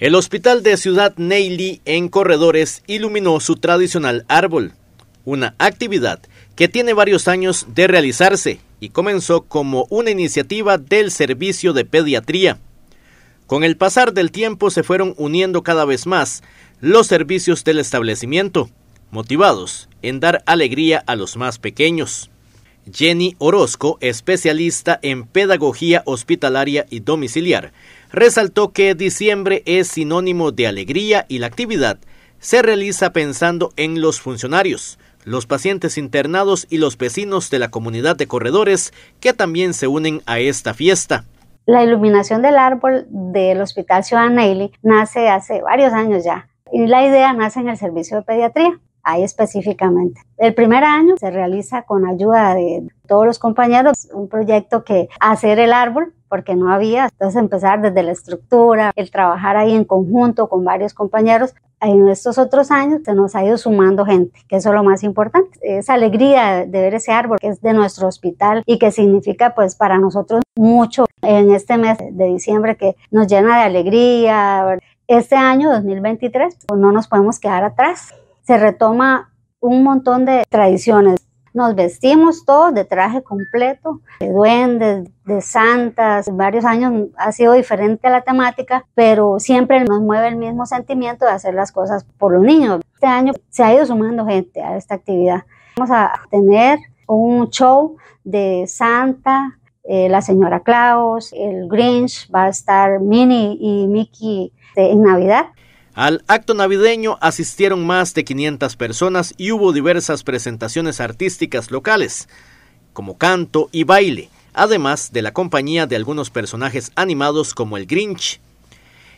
El hospital de Ciudad Neily en Corredores iluminó su tradicional árbol, una actividad que tiene varios años de realizarse y comenzó como una iniciativa del Servicio de Pediatría. Con el pasar del tiempo se fueron uniendo cada vez más los servicios del establecimiento, motivados en dar alegría a los más pequeños. Jenny Orozco, especialista en pedagogía hospitalaria y domiciliar, resaltó que diciembre es sinónimo de alegría y la actividad se realiza pensando en los funcionarios, los pacientes internados y los vecinos de la comunidad de corredores que también se unen a esta fiesta. La iluminación del árbol del Hospital Ciudad Neily nace hace varios años ya y la idea nace en el servicio de pediatría, ahí específicamente. El primer año se realiza con ayuda de todos los compañeros un proyecto que hacer el árbol porque no había. Entonces empezar desde la estructura, el trabajar ahí en conjunto con varios compañeros. En estos otros años se nos ha ido sumando gente, que eso es lo más importante. Esa alegría de ver ese árbol que es de nuestro hospital y que significa pues para nosotros mucho en este mes de diciembre que nos llena de alegría. Este año 2023 pues, no nos podemos quedar atrás. Se retoma un montón de tradiciones nos vestimos todos de traje completo, de duendes, de santas. En varios años ha sido diferente la temática, pero siempre nos mueve el mismo sentimiento de hacer las cosas por los niños. Este año se ha ido sumando gente a esta actividad. Vamos a tener un show de Santa, eh, la señora Claus, el Grinch, va a estar Minnie y Mickey este, en Navidad. Al acto navideño asistieron más de 500 personas y hubo diversas presentaciones artísticas locales, como canto y baile, además de la compañía de algunos personajes animados como el Grinch.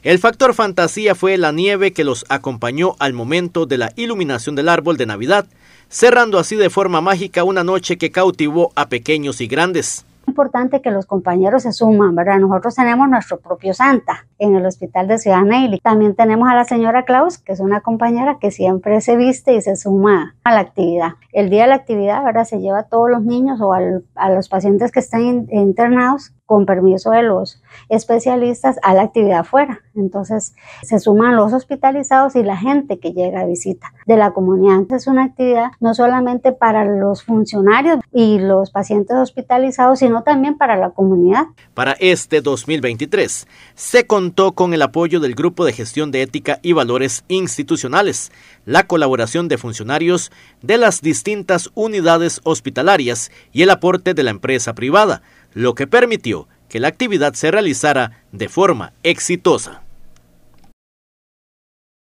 El factor fantasía fue la nieve que los acompañó al momento de la iluminación del árbol de Navidad, cerrando así de forma mágica una noche que cautivó a pequeños y grandes importante que los compañeros se suman, ¿verdad? Nosotros tenemos nuestro propio Santa en el Hospital de Ciudad Neyli. También tenemos a la señora Claus, que es una compañera que siempre se viste y se suma a la actividad. El día de la actividad, ¿verdad? Se lleva a todos los niños o a los pacientes que están internados con permiso de los especialistas a la actividad afuera. Entonces se suman los hospitalizados y la gente que llega a visita de la comunidad. Es una actividad no solamente para los funcionarios y los pacientes hospitalizados, sino también para la comunidad. Para este 2023 se contó con el apoyo del Grupo de Gestión de Ética y Valores Institucionales, la colaboración de funcionarios de las distintas unidades hospitalarias y el aporte de la empresa privada lo que permitió que la actividad se realizara de forma exitosa.